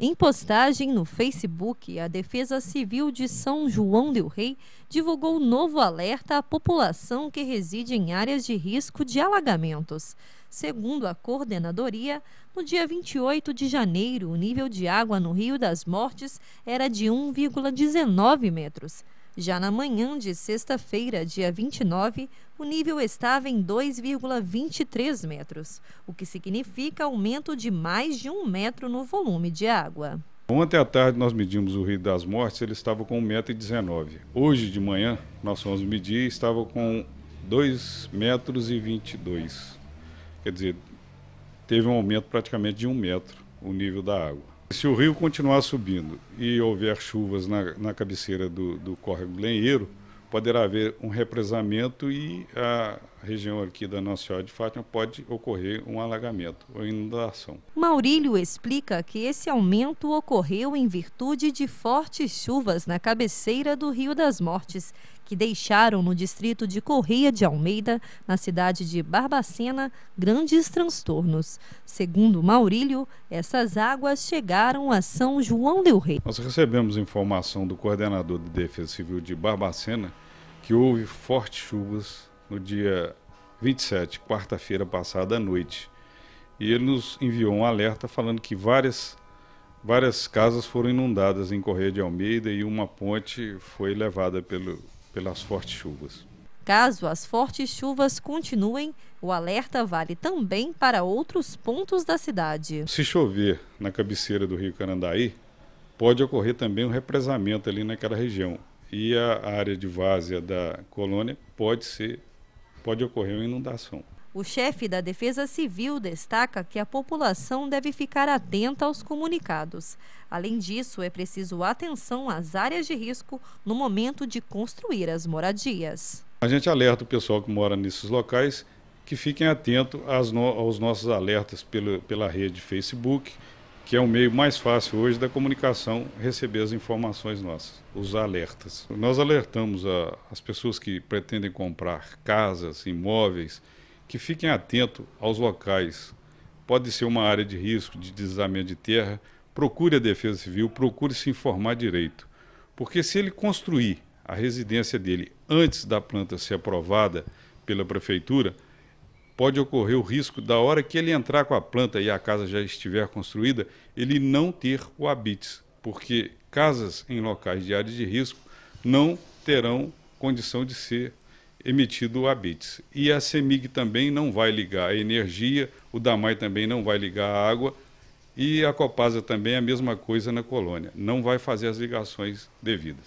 Em postagem no Facebook, a Defesa Civil de São João Del Rei divulgou novo alerta à população que reside em áreas de risco de alagamentos. Segundo a coordenadoria, no dia 28 de janeiro, o nível de água no Rio das Mortes era de 1,19 metros. Já na manhã de sexta-feira, dia 29, o nível estava em 2,23 metros, o que significa aumento de mais de um metro no volume de água. Ontem à tarde nós medimos o Rio das Mortes, ele estava com 1,19m. Hoje de manhã nós fomos medir e estava com 2,22 metros. Quer dizer, teve um aumento praticamente de um metro o nível da água. Se o rio continuar subindo e houver chuvas na, na cabeceira do, do córrego Lenheiro, poderá haver um represamento e a, região aqui da Nossa Senhora de Fátima pode ocorrer um alagamento ou inundação. Maurílio explica que esse aumento ocorreu em virtude de fortes chuvas na cabeceira do Rio das Mortes, que deixaram no distrito de Correia de Almeida, na cidade de Barbacena, grandes transtornos. Segundo Maurílio, essas águas chegaram a São João del Rei. Nós recebemos informação do coordenador de Defesa Civil de Barbacena que houve fortes chuvas no dia 27, quarta-feira passada à noite. E ele nos enviou um alerta falando que várias, várias casas foram inundadas em Correia de Almeida e uma ponte foi levada pelo, pelas fortes chuvas. Caso as fortes chuvas continuem, o alerta vale também para outros pontos da cidade. Se chover na cabeceira do rio Canandaí, pode ocorrer também um represamento ali naquela região. E a área de várzea da colônia pode ser pode ocorrer uma inundação. O chefe da Defesa Civil destaca que a população deve ficar atenta aos comunicados. Além disso, é preciso atenção às áreas de risco no momento de construir as moradias. A gente alerta o pessoal que mora nesses locais que fiquem atentos aos nossos alertas pela rede Facebook, que é o meio mais fácil hoje da comunicação receber as informações nossas, os alertas. Nós alertamos a, as pessoas que pretendem comprar casas, imóveis, que fiquem atentos aos locais. Pode ser uma área de risco, de deslizamento de terra. Procure a Defesa Civil, procure se informar direito. Porque se ele construir a residência dele antes da planta ser aprovada pela Prefeitura, pode ocorrer o risco da hora que ele entrar com a planta e a casa já estiver construída, ele não ter o habites, porque casas em locais de áreas de risco não terão condição de ser emitido o habites. E a CEMIG também não vai ligar a energia, o DAMAI também não vai ligar a água e a Copasa também é a mesma coisa na colônia, não vai fazer as ligações devidas.